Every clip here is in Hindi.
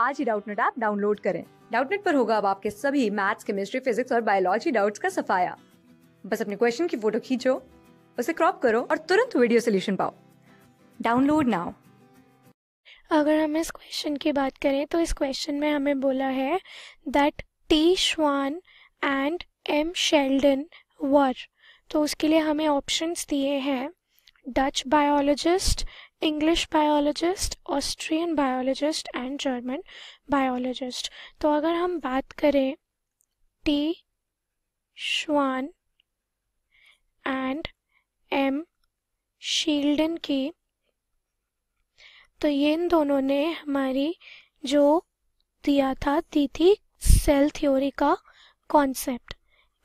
आज ही डाउटनेट ऐप डाउनलोड करें डाउटनेट पर होगा अब आपके सभी मैथ्स केमिस्ट्री फिजिक्स और बायोलॉजी डाउट्स का सफाया बस अपने क्वेश्चन की फोटो खींचो उसे क्रॉप करो और तुरंत वीडियो सोल्यूशन पाओ डाउनलोड नाउ अगर हम इस क्वेश्चन की बात करें तो इस क्वेश्चन में हमें बोला है that T Schwann and M Schleiden were तो उसके लिए हमें ऑप्शंस दिए हैं Dutch biologist English biologist Austrian biologist and German biologist तो अगर हम बात करें T Schwann and M Schleiden की तो ये इन दोनों ने हमारी जो दिया था दी थी सेल थ्योरी का कॉन्सेप्ट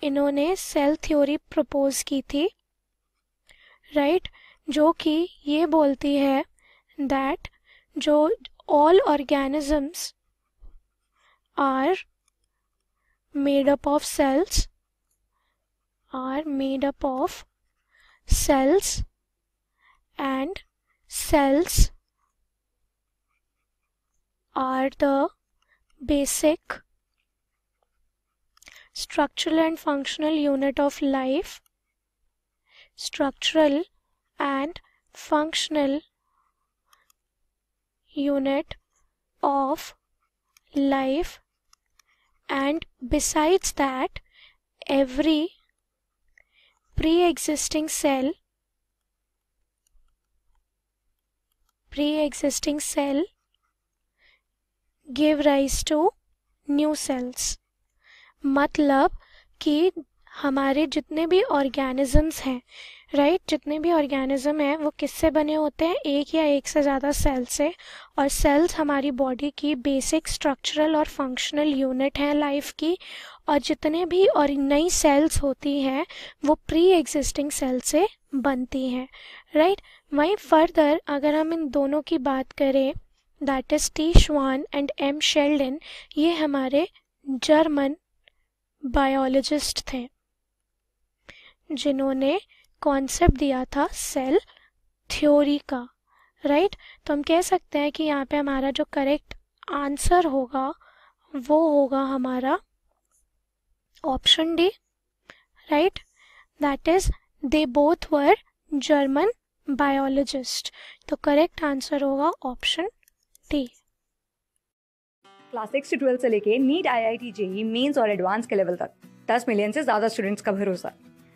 इन्होंने सेल थ्योरी प्रपोज की थी राइट जो कि ये बोलती है दैट जो all organisms are made up of cells are made up of cells and cells are the basic structural and functional unit of life structural and functional unit of life and besides that every pre-existing cell pre-existing cell give rise to new cells मतलब कि हमारे जितने भी ऑर्गेनिजम्स हैं राइट right? जितने भी ऑर्गेनिज्म हैं वो किससे बने होते हैं एक या एक से ज़्यादा सेल से और सेल्स हमारी बॉडी की बेसिक स्ट्रक्चरल और फंक्शनल यूनिट हैं लाइफ की और जितने भी और नई सेल्स होती हैं वो प्री एग्जिस्टिंग सेल से बनती हैं राइट right? वहीं फर्दर अगर हम इन दोनों की बात करें that is T Schwann and M Schleiden ये हमारे जर्मन बायोलॉजिस्ट थे जिन्होंने कॉन्सेप्ट दिया था सेल थ्योरी का राइट right? तो हम कह सकते हैं कि यहाँ पे हमारा जो करेक्ट आंसर होगा वो होगा हमारा option D right that is they both were German biologist तो करेक्ट आंसर होगा ऑप्शन डी क्लास सिक्स से ट्वेल्थ से लेके NEET I I T JEE mains और एडवांस के लेवल तक दस मिलियन से ज्यादा स्टूडेंट्स का भरोसा